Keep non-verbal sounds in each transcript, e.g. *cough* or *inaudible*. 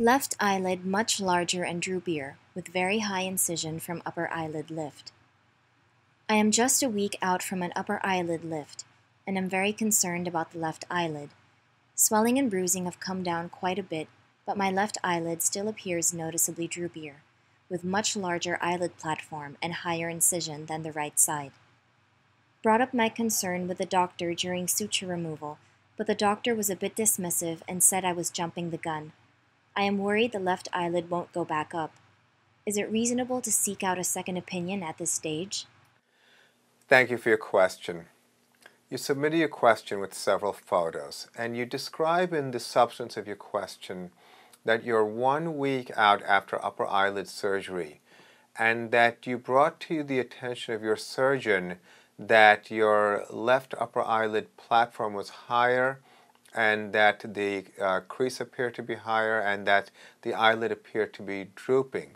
Left eyelid much larger and droopier, with very high incision from upper eyelid lift. I am just a week out from an upper eyelid lift, and am very concerned about the left eyelid. Swelling and bruising have come down quite a bit, but my left eyelid still appears noticeably droopier, with much larger eyelid platform and higher incision than the right side. Brought up my concern with the doctor during suture removal, but the doctor was a bit dismissive and said I was jumping the gun. I am worried the left eyelid won't go back up. Is it reasonable to seek out a second opinion at this stage? Thank you for your question. You submitted your question with several photos, and you describe in the substance of your question that you're one week out after upper eyelid surgery, and that you brought to the attention of your surgeon that your left upper eyelid platform was higher and that the uh, crease appeared to be higher and that the eyelid appeared to be drooping.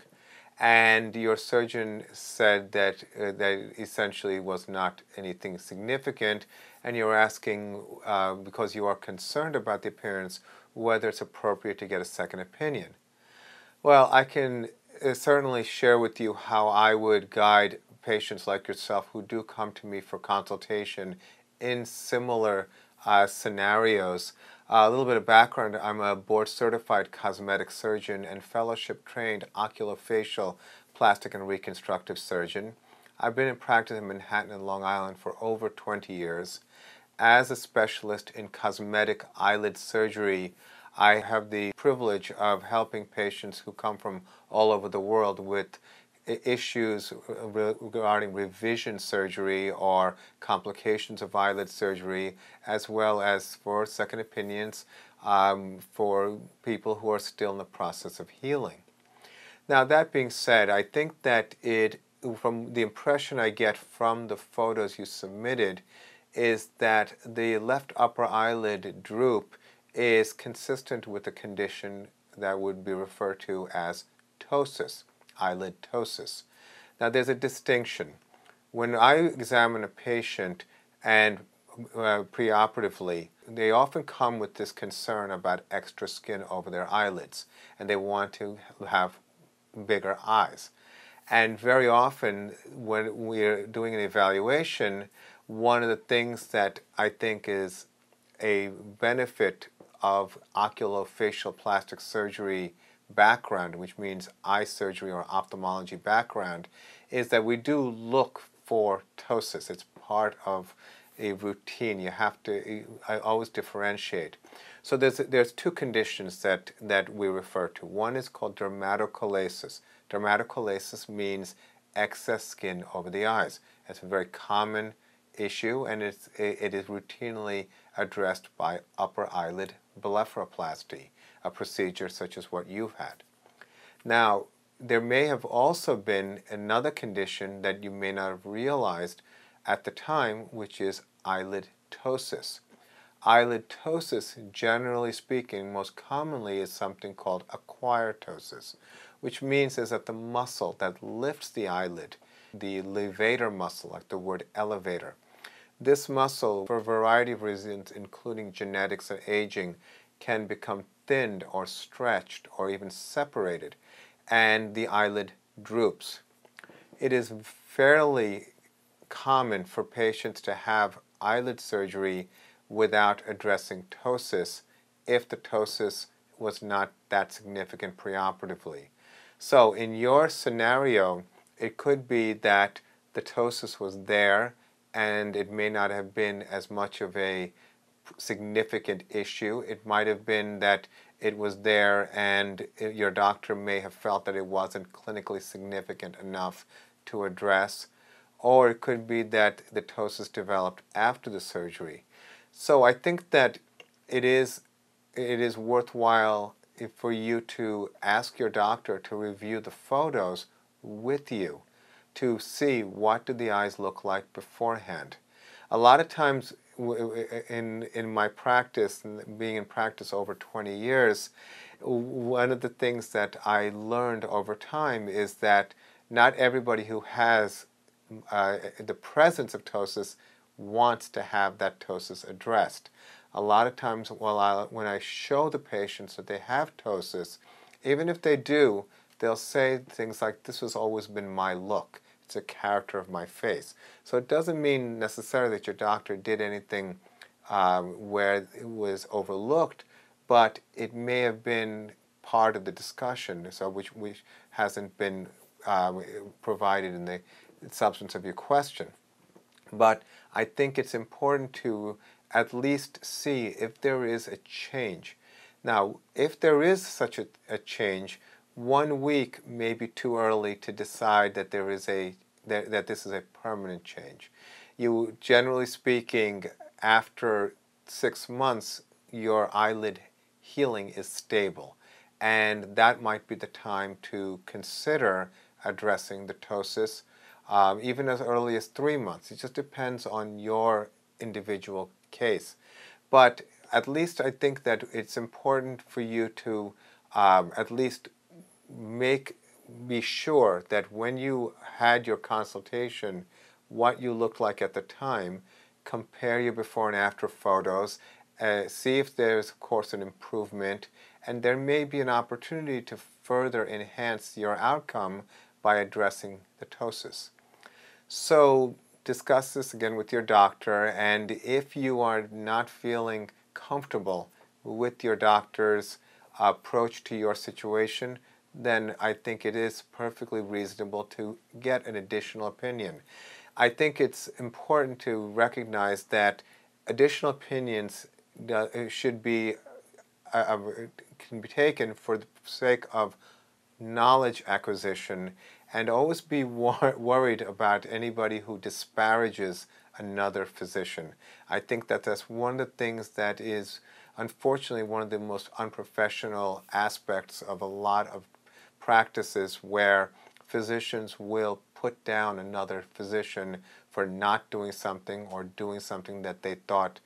And your surgeon said that uh, that essentially was not anything significant, and you're asking uh, because you are concerned about the appearance whether it's appropriate to get a second opinion. Well, I can uh, certainly share with you how I would guide patients like yourself who do come to me for consultation in similar uh, scenarios. Uh, a little bit of background I'm a board certified cosmetic surgeon and fellowship trained oculofacial plastic and reconstructive surgeon. I've been in practice in Manhattan and Long Island for over 20 years. As a specialist in cosmetic eyelid surgery, I have the privilege of helping patients who come from all over the world with issues regarding revision surgery or complications of eyelid surgery, as well as for second opinions um, for people who are still in the process of healing. Now, that being said, I think that it, from the impression I get from the photos you submitted, is that the left upper eyelid droop is consistent with a condition that would be referred to as ptosis eyelid ptosis. Now, there's a distinction. When I examine a patient and uh, preoperatively, they often come with this concern about extra skin over their eyelids and they want to have bigger eyes. And very often, when we're doing an evaluation, one of the things that I think is a benefit of oculofacial plastic surgery background, which means eye surgery or ophthalmology background, is that we do look for ptosis. It's part of a routine. You have to I always differentiate. So there's there's two conditions that that we refer to. One is called dermatocolasis. Dermatocolasis means excess skin over the eyes. It's a very common issue, and it's, it is routinely addressed by upper eyelid blepharoplasty, a procedure such as what you've had. Now, there may have also been another condition that you may not have realized at the time, which is eyelid ptosis. Eyelid ptosis, generally speaking, most commonly is something called acquired ptosis, which means is that the muscle that lifts the eyelid, the levator muscle, like the word elevator, this muscle, for a variety of reasons, including genetics and aging, can become thinned or stretched or even separated, and the eyelid droops. It is fairly common for patients to have eyelid surgery without addressing ptosis if the ptosis was not that significant preoperatively. So in your scenario, it could be that the ptosis was there, and it may not have been as much of a significant issue. It might have been that it was there and your doctor may have felt that it wasn't clinically significant enough to address, or it could be that the ptosis developed after the surgery. So I think that it is it is worthwhile for you to ask your doctor to review the photos with you to see what do the eyes look like beforehand. A lot of times in, in my practice, being in practice over 20 years, one of the things that I learned over time is that not everybody who has uh, the presence of ptosis wants to have that ptosis addressed. A lot of times while I, when I show the patients that they have ptosis, even if they do, they'll say things like, This has always been my look. It's a character of my face. So it doesn't mean necessarily that your doctor did anything um, where it was overlooked, but it may have been part of the discussion, so which, which hasn't been um, provided in the substance of your question. But I think it's important to at least see if there is a change. Now, if there is such a, a change, one week may be too early to decide that there is a that, that this is a permanent change. You generally speaking, after six months, your eyelid healing is stable, and that might be the time to consider addressing the ptosis, um, even as early as three months. It just depends on your individual case, but at least I think that it's important for you to um, at least make be sure that when you had your consultation, what you looked like at the time, compare your before and after photos, uh, see if there's, of course, an improvement, and there may be an opportunity to further enhance your outcome by addressing the ptosis. So discuss this again with your doctor, and if you are not feeling comfortable with your doctor's approach to your situation, then I think it is perfectly reasonable to get an additional opinion. I think it's important to recognize that additional opinions uh, should be uh, uh, can be taken for the sake of knowledge acquisition and always be wor *laughs* worried about anybody who disparages another physician. I think that that's one of the things that is unfortunately one of the most unprofessional aspects of a lot of practices where physicians will put down another physician for not doing something or doing something that they thought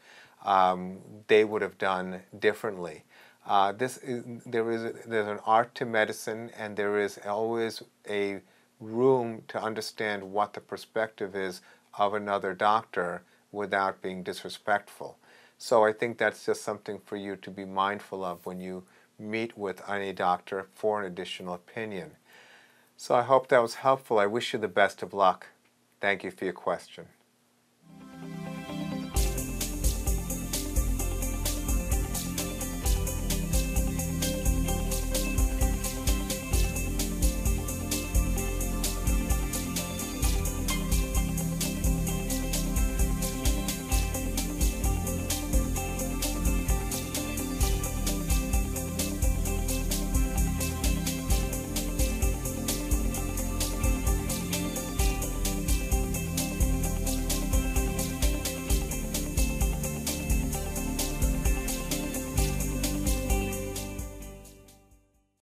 um, they would have done differently. Uh, this is, there is there's an art to medicine, and there is always a room to understand what the perspective is of another doctor without being disrespectful. So I think that's just something for you to be mindful of when you meet with any doctor for an additional opinion. So I hope that was helpful. I wish you the best of luck. Thank you for your question.